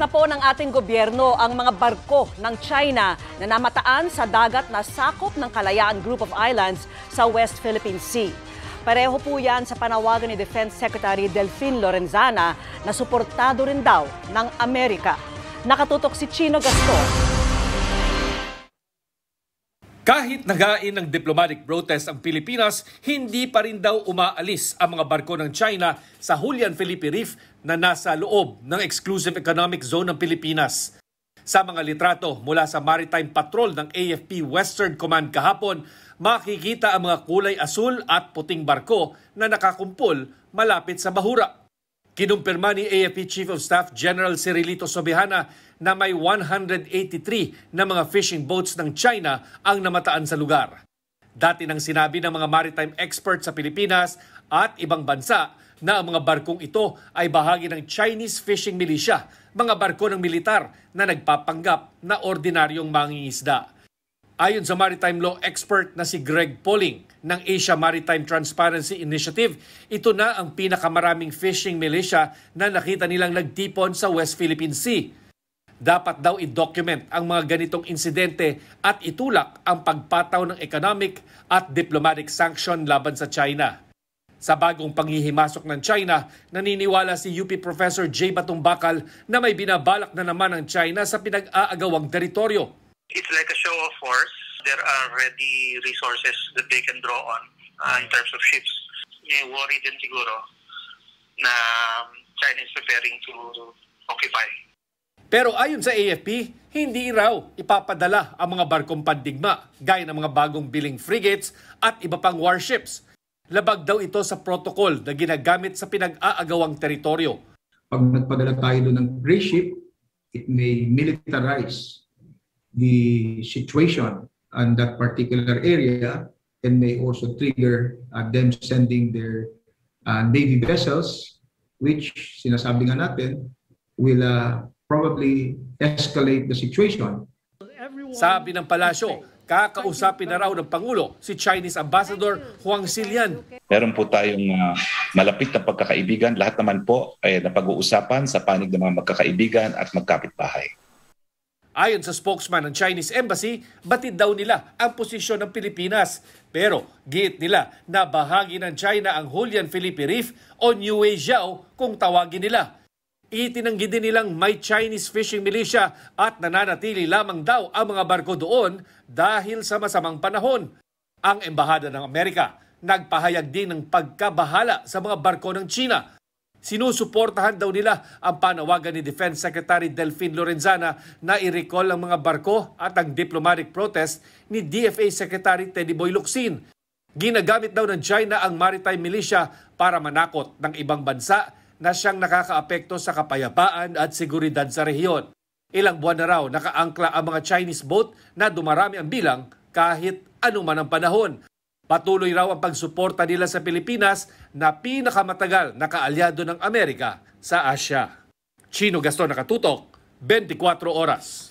na po ng ating gobyerno ang mga barko ng China na namataan sa dagat na sakop ng Kalayaan Group of Islands sa West Philippine Sea. Pareho po yan sa panawagan ni Defense Secretary Delphine Lorenzana na suportado rin daw ng Amerika. Nakatutok si Chino Gaston kahit nagain ng diplomatic protest ang Pilipinas, hindi pa rin daw umaalis ang mga barko ng China sa Julian Felipe Reef na nasa loob ng Exclusive Economic Zone ng Pilipinas. Sa mga litrato mula sa Maritime Patrol ng AFP Western Command kahapon, makikita ang mga kulay asul at puting barko na nakakumpol malapit sa Bahura. Kinumpirma ni AFP Chief of Staff General Cirilito Sobihana na may 183 na mga fishing boats ng China ang namataan sa lugar. Dati nang sinabi ng mga maritime experts sa Pilipinas at ibang bansa na ang mga barkong ito ay bahagi ng Chinese fishing militia, mga barko ng militar na nagpapanggap na ordinaryong mangingisda. Ayon sa maritime law expert na si Greg Poling ng Asia Maritime Transparency Initiative, ito na ang pinakamaraming fishing militia na nakita nilang nagtipon sa West Philippine Sea. Dapat daw i-document ang mga ganitong insidente at itulak ang pagpataw ng economic at diplomatic sanction laban sa China. Sa bagong panghihimasok ng China, naniniwala si UP Professor Jay Batumbakal na may binabalak na naman ang China sa pinag-aagawang teritoryo It's like a show of force. There are ready resources that they can draw on uh, in terms of ships. May worry din siguro na um, China is preparing to occupy. Pero ayon sa AFP, hindi raw ipapadala ang mga barkong pandigma gaya ng mga bagong billing frigates at iba pang warships. Labag daw ito sa protocol na ginagamit sa pinag-aagawang teritoryo. Pag nagpadala tayo doon ng free ship, it may militarize the situation on that particular area and may also trigger uh, them sending their uh, Navy vessels, which sinasabi nga natin, will uh, probably escalate the situation. Sabi ng palasyo, kakausapin na raw ng Pangulo si Chinese Ambassador Huang Silian. Meron po tayong uh, malapit na pagkakaibigan. Lahat naman po ay napag-uusapan sa panig ng mga magkakaibigan at magkapitbahay. Ayon sa spokesman ng Chinese Embassy, batid daw nila ang posisyon ng Pilipinas. Pero giit nila na bahagi ng China ang Hulian Philippe Reef o New Weijiao kung tawagin nila. Itinanggi din nilang may Chinese fishing militia at nananatili lamang daw ang mga barko doon dahil sa masamang panahon. Ang Embahada ng Amerika nagpahayag din ng pagkabahala sa mga barko ng China Sinusuportahan daw nila ang panawagan ni Defense Secretary Delphine Lorenzana na i-recall ang mga barko at ang diplomatic protest ni DFA Secretary Teddy Boy Locsin. Ginagamit daw ng China ang maritime militia para manakot ng ibang bansa na siyang nakakaapekto sa kapayapaan at seguridad sa rehiyon. Ilang buwan na raw nakaangkla ang mga Chinese boat na dumarami ang bilang kahit anuman ang panahon. Patuloy raw ang pagsuporta nila sa Pilipinas na pinakamatagal na kaalyado ng Amerika sa Asya. Chino Gaston Nakatutok, 24 Oras.